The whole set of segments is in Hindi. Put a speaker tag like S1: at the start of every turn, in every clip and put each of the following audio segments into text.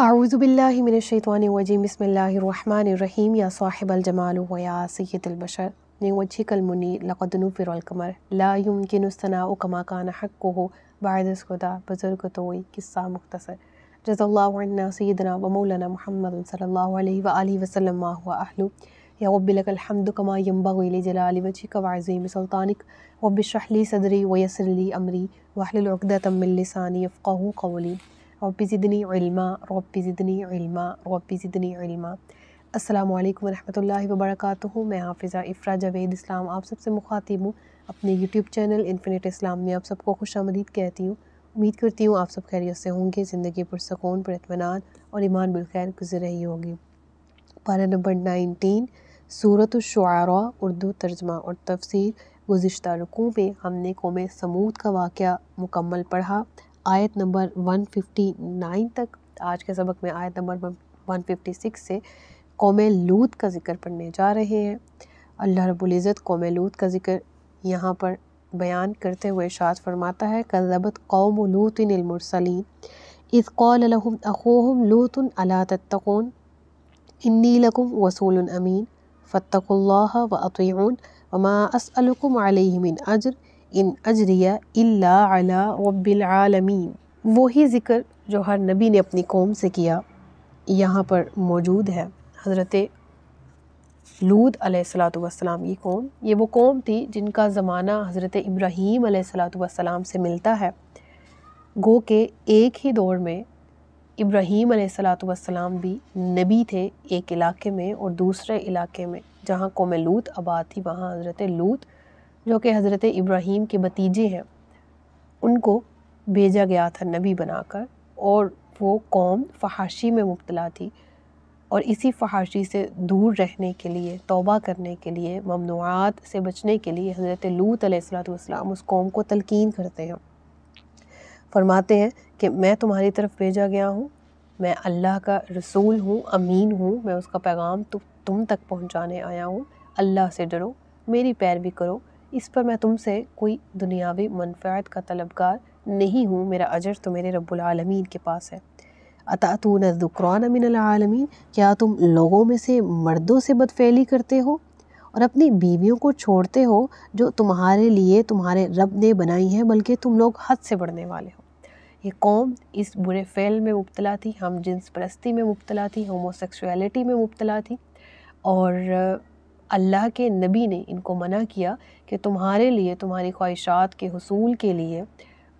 S1: أعوذ بالله من الشيطان الرجيم بسم الله الرحمن الرحيم يا صاحب الجمال ويا سيد البشر من وجهك المنير لقد نفر القمر لا يمكن الثناء كما كان حقه بعد سكدا بزرگ توي قصة مختصر جزا الله عنا سيدنا ومولانا محمد صلى الله عليه وآله وسلم ما هو أهله يا رب لك الحمد كما ينبغي لجلال وجهك وعظيم سلطانك رب اشرح لي صدري ويسر لي أمري واحلل عقدة من لساني يفقه قولي रब ज़िदनी इल्मा रब ज़िदनी इल्मा रब ज़िदनी इल्मा अस्सलाम वालेकुम रहमतुल्लाहि व बरकातुहू मैं हाफिज़ा इफ़रा जावेद इस्लाम आप सबसे मुखातिब हूँ अपने यूट्यूब चैनल इन्फिनेट इस्लाम में आप सबको खुश आमदीद कहती हूँ उम्मीद करती हूँ आप सब खैरियत से होंगे ज़िंदगी पुरसकून पर इतमान और ईमान बिलखैर गुजर रही होगी पारा नंबर नाइनटीन सूरत शुरा उर्दू तर्जमा और तफसीर गुज्त रुकों में हमने कौम समूद का वाक़ मुकम्मल पढ़ा आयत नंबर 159 तक आज के सबक में आयत नंबर 156 से कौम लूत का जिक्र पढ़ने जा रहे हैं अल्लाह रबुल्ज़त कौम लूत का जिक्र यहाँ पर बयान करते हुए शाद फरमाता है कज़बत कौम लूतमरसलिन इस कौल अखोहम लूतन अला तत्तकून इन्नी लकुम वसूल अमीन फ़तकुल्ला व अतून वमा असलकुम अजर इन अजरिया इल्ला अला रबालमीन वही ज़िक्र जो हर नबी ने अपनी कौम से किया यहाँ पर मौजूद है हज़रत लूद सलाम ये कौम ये वो कौम थी जिनका ज़माना हज़रत इब्राहीम सलाम से मिलता है गो के एक ही दौर में इब्राहीम सलाम भी नबी थे एक इलाके में और दूसरे इलाके में जहाँ कौम लूत आबाद थी वहाँ हज़रत लूत जो कि हज़रत इब्राहीम के भतीजे हैं उनको भेजा गया था नबी बनाकर और वो कौम फहाशी में मुबतला थी और इसी फहाशी से दूर रहने के लिए तौबा करने के लिए ममनुआत से बचने के लिए हज़रत लूत अलैहिस्सलाम उस कौम को तलकीन करते हैं फरमाते हैं कि मैं तुम्हारी तरफ भेजा गया हूँ मैं अल्लाह का रसूल हूँ अमीन हूँ मैं उसका पैगाम तु, तुम तक पहुँचाने आया हूँ अल्लाह से डरो मेरी पैरवी करो इस पर मैं तुमसे कोई दुनियावी मनफायत का तलबगार नहीं हूँ मेरा अजर तो मेरे रब्बुलमीन के पास है अतातून दुकरान आलमीन क्या तुम लोगों में से मर्दों से बदफैली करते हो और अपनी बीवियों को छोड़ते हो जो तुम्हारे लिए तुम्हारे रब ने बनाई हैं बल्कि तुम लोग हद से बढ़ने वाले हो ये कौम इस बुरे फैल में मुबतला थी हम जिन्स परस्ती में मुबतला थी होमोसेक्सुअलिटी में मुबतला थी और अल्लाह के नबी ने इनको मना किया कि तुम्हारे लिए तुम्हारी ख्वाहिशात के हसूल के लिए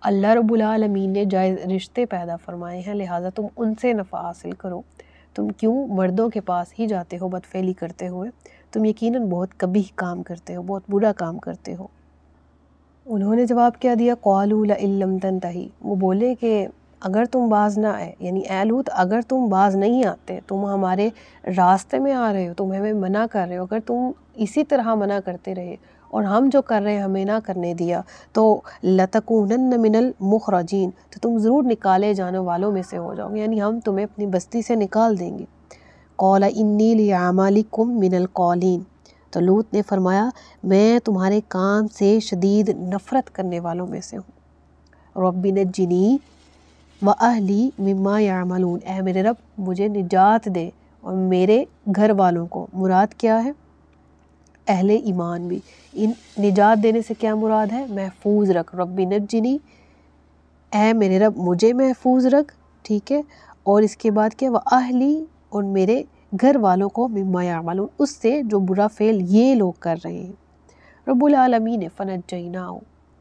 S1: अल्लाह रबालमीन ने जायज़ रिश्ते पैदा फरमाए हैं लिहाजा तुम उनसे नफ़ा हासिल करो तुम क्यों मर्दों के पास ही जाते हो बदफेली करते हुए तुम यकीनन बहुत कभी काम करते हो बहुत बुरा काम करते हो उन्होंने जवाब क्या दिया कौलम तन तही वो बोले कि अगर तुम बाज ना आए यानी एलूत अगर तुम बाज नहीं आते तुम हमारे रास्ते में आ रहे हो तुम हमें मना कर रहे हो अगर तुम इसी तरह मना करते रहे और हम जो कर रहे हैं हमें ना करने दिया तो लतकूनन मिनल मुखरजीन तो तुम ज़रूर निकाले जाने वालों में से हो जाओगे यानी हम तुम्हें अपनी बस्ती से निकाल देंगे कौल इन्नी लियामाली कुम मिनल कौलिन तो लूत ने फरमाया मैं तुम्हारे काम से शदीद नफ़रत करने वालों में से हूँ रबी ने जिनी व अहली मम्मा यामलून ए मेरे रब मुझे निजात दे और मेरे घर वालों को मुराद क्या है अहल ईमान भी इन निजात देने से क्या मुराद है महफूज रख रब्बी नजनी ए मेरे रब मुझे महफूज रख ठीक है और इसके बाद क्या वह अहली और मेरे घर वालों को माया मालूम उससे जो बुरा फेल ये लोग कर रहे हैं रबालमी ने फ़नत जैना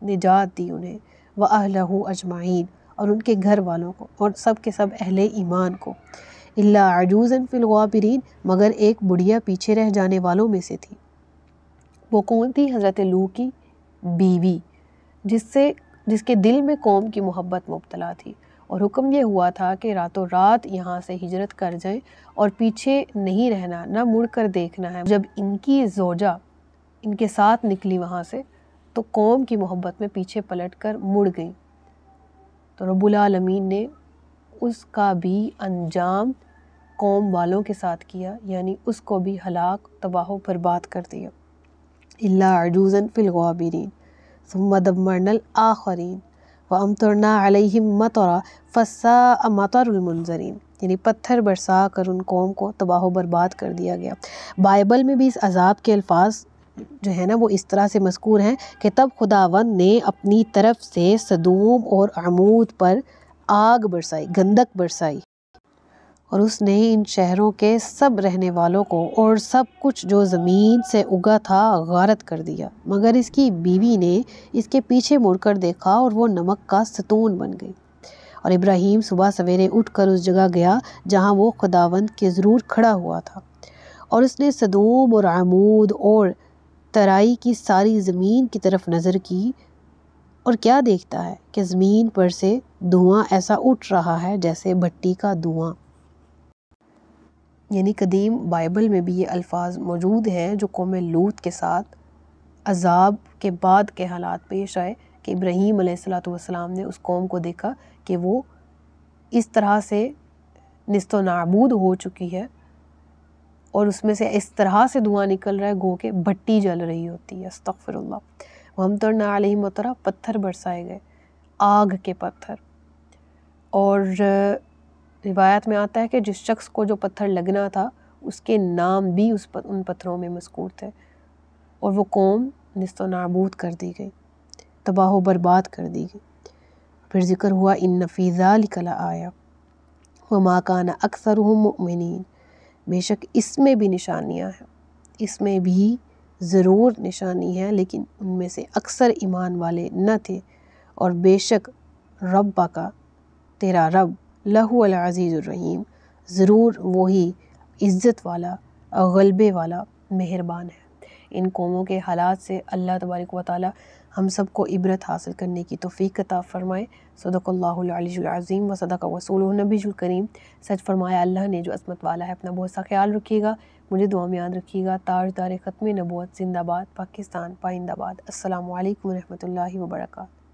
S1: निजात दी उन्हें व अहलहू अजमाइन और उनके घर वालों को और सब के सब अहल ईमान को अल्ला फ़िलवाबरीन मगर एक बुढ़िया पीछे रह जाने वालों में से थी वो कौन थी हज़रत लू की बीवी जिससे जिसके दिल में कौम की मोहब्बत मुबतला थी और हुक्म ये हुआ था कि रातों रात यहाँ से हिजरत कर जाएं और पीछे नहीं रहना ना मुड़ कर देखना है जब इनकी जोजा इनके साथ निकली वहाँ से तो कौम की मोहब्बत में पीछे पलट कर मुड़ गई तो रबालमीन ने उसका भी अंजाम कौम वालों के साथ किया यानी उसको भी हलाक तबाह बर्बाद कर दिया अजूज़न फ़िलगौबिन ثم दमरना आखरीन व अमतरना मतर फ़सा मतरमनजरीन यानी पत्थर बरसा कर उन कौम को तबाह बर्बाद कर दिया गया बाइबल में भी इस अजाब के अल्फाज जो है ना वो इस तरह से मस्कूर हैं कि तब खुदावन ने अपनी तरफ से सदूम और आमूद पर आग बरसाई गंदक बरसाई और उसने इन शहरों के सब रहने वालों को और सब कुछ जो ज़मीन से उगा था गारत कर दिया मगर इसकी बीवी ने इसके पीछे मुड़कर देखा और वो नमक का सतून बन गई और इब्राहिम सुबह सवेरे उठकर उस जगह गया जहाँ वो खुदावंद के ज़रूर खड़ा हुआ था और उसने सदूम और आमूद और तराई की सारी ज़मीन की तरफ नज़र की और क्या देखता है कि ज़मीन पर से धुआं ऐसा उठ रहा है जैसे भट्टी का धुआं यानी कदीम बाइबल में भी ये अल्फाज मौजूद हैं जो कौम लूत के साथ अजाब के बाद के हालात पेश आए कि इब्राहीम सलाम ने उस कौम को देखा कि वो इस तरह से नस्त व नाबूद हो चुकी है और उसमें से इस तरह से धुआँ निकल रहा है गो के भट्टी जल रही होती है अस्तफ़िरल्ला हम तो नाम तरा पत्थर बरसाए गए आग के पत्थर और रिवायत में आता है कि जिस शख्स को जो पत्थर लगना था उसके नाम भी उस पर उन पत्थरों में मस्कूर थे और वो कौम नस्त नाबूद कर दी गई तबाह व बर्बाद कर दी गई फिर जिक्र हुआ इन नफीज़ा लिकला आया व माकाना अक्सर ममिन बेशक इसमें भी निशानियाँ हैं इसमें भी ज़रूर निशानी है लेकिन उनमें से अक्सर ईमान वाले न थे और बेशक रब्बा का तेरा रब लहूज़ीज़ुररहीम ज़रूर वही इज़्ज़त वाला गलबे वाला मेहरबान है इन कौमों के हालात से अल्लाह तबारक व ताली हम सबको इबरत हासिल करने की तोफ़ी कता फ़रमाए सदक़ल्लाज़ीम व सदक वसूल नबीजुल करीम सच फरमाया अल्लाह ने जो असमत वाला है अपना बहुत सा ख्याल रखिएगा मुझे दुआ में याद रखिएगा दार ख़त्म नबोत जिंदाबाद पाकिस्तान पाइंदाबाद असल वरम्ह वर्का